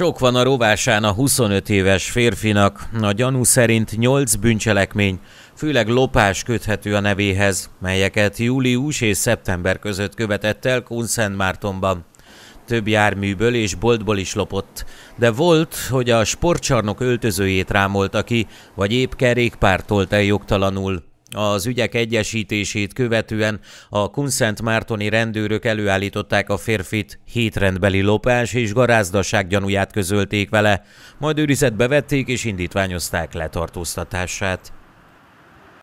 Sok van a rovásán a 25 éves férfinak. A gyanú szerint 8 bűncselekmény, főleg lopás köthető a nevéhez, melyeket július és szeptember között követett el Kunszent Mártonban. Több járműből és boltból is lopott, de volt, hogy a sportcsarnok öltözőjét rámolta ki, vagy épp kerékpártolt el jogtalanul. Az ügyek egyesítését követően a Kunszent Mártoni rendőrök előállították a férfit, hétrendbeli lopás és garázdaság gyanúját közölték vele, majd őrizetbe vették és indítványozták letartóztatását.